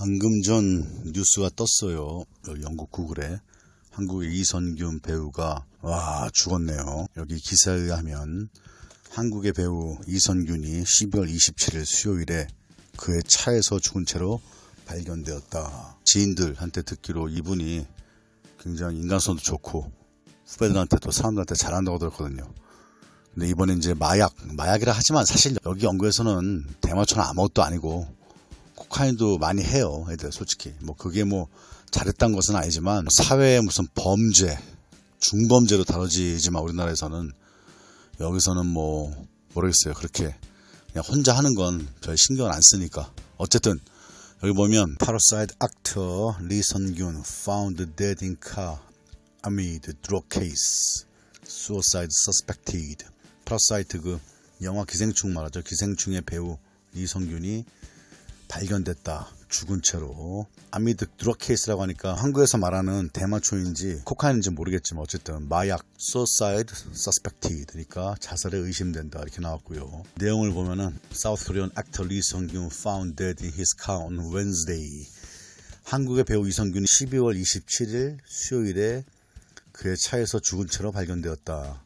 방금 전 뉴스가 떴어요. 영국 구글에 한국의 이선균 배우가 와 죽었네요. 여기 기사에 의하면 한국의 배우 이선균이 12월 27일 수요일에 그의 차에서 죽은 채로 발견되었다. 지인들한테 듣기로 이분이 굉장히 인간성도 좋고 후배들한테 도 사람들한테 잘한다고 들었거든요. 근데 이번에 이제 마약, 마약이라 하지만 사실 여기 연구에서는 대마초는 아무것도 아니고 코카인도 많이 해요. 애들 솔직히. 뭐 그게 뭐잘했다는 것은 아니지만 사회의 무슨 범죄, 중범죄로 다뤄지지만 우리나라에서는 여기서는 뭐 모르겠어요. 그렇게 그냥 혼자 하는 건 별 신경을 안 쓰니까. 어쨌든 여기 보면 파로사이드악터 리선균 found dead in car amid drug case suicide suspected 파라사이트 그 영화 기생충 말하죠. 기생충의 배우 리선균이 발견됐다. 죽은 채로 아미드 드러케이스라고 하니까 한국에서 말하는 대마초인지 코카인지 모르겠지만 어쨌든 마약 소사이드 i 스펙티드니까 자살에 의심된다 이렇게 나왔고요 내용을 보면은 South k o r e 성균 actor Lee s u n g k y found dead in his car on Wednesday 한국의 배우 이성균이 12월 27일 수요일에 그의 차에서 죽은 채로 발견되었다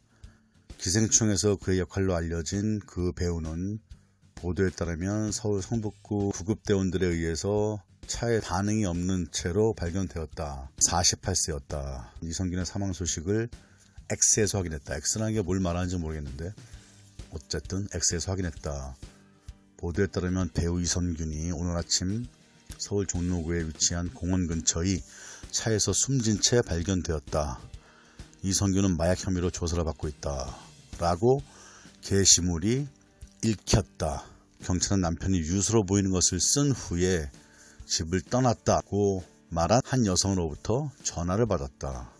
기생충에서 그의 역할로 알려진 그 배우는 보도에 따르면 서울 성북구 구급대원들에 의해서 차에 반응이 없는 채로 발견되었다. 48세였다. 이성균의 사망 소식을 X에서 확인했다. X라는 게 뭘 말하는지 모르겠는데 어쨌든 X에서 확인했다. 보도에 따르면 배우 이성균이 오늘 아침 서울 종로구에 위치한 공원 근처의 차에서 숨진 채 발견되었다. 이성균은 마약 혐의로 조사를 받고 있다. 라고 게시물이 읽혔다. 경찰은 남편이 유수로 보이는 것을 쓴 후에 집을 떠났다고 말한 한 여성으로부터 전화를 받았다.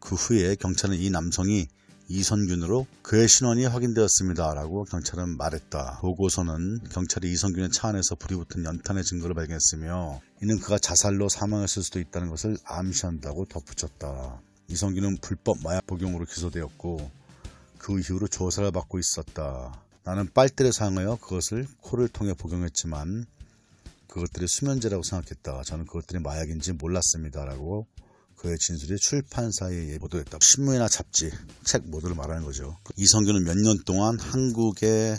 그 후에 경찰은 이 남성이 이선균으로 그의 신원이 확인되었습니다. 라고 경찰은 말했다. 보고서는 경찰이 이선균의 차 안에서 불이 붙은 연탄의 증거를 발견했으며 이는 그가 자살로 사망했을 수도 있다는 것을 암시한다고 덧붙였다. 이선균은 불법 마약 복용으로 기소되었고 그 이후로 조사를 받고 있었다. 나는 빨대를 사용하여 그것을 코를 통해 복용했지만 그것들이 수면제라고 생각했다. 저는 그것들이 마약인지 몰랐습니다라고 그의 진술이 출판사에 보도했다. 신문이나 잡지, 책 모두를 말하는 거죠. 이성규는 몇 년 동안 한국의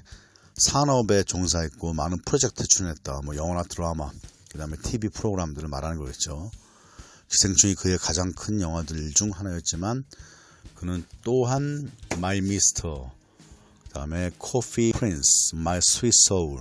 산업에 종사했고 많은 프로젝트에 출연했다. 뭐 영화나 드라마, 그 다음에 TV 프로그램들을 말하는 거겠죠. 기생충이 그의 가장 큰 영화들 중 하나였지만 그는 또한 마이 미스터 다음에 Coffee Prince, My Sweet Soul,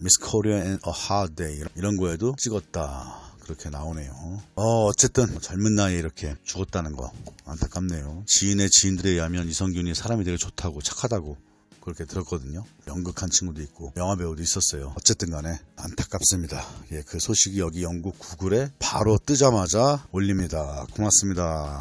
Miss Korea and a Hard Day 이런 거에도 찍었다. 그렇게 나오네요. 어, 어쨌든 젊은 나이에 이렇게 죽었다는 거 안타깝네요. 지인의 지인들에 의하면 이성균이 사람이 되게 좋다고 착하다고 그렇게 들었거든요. 연극한 친구도 있고 영화 배우도 있었어요. 어쨌든 간에 안타깝습니다. 예, 그 소식이 여기 영국 구글에 바로 뜨자마자 올립니다. 고맙습니다.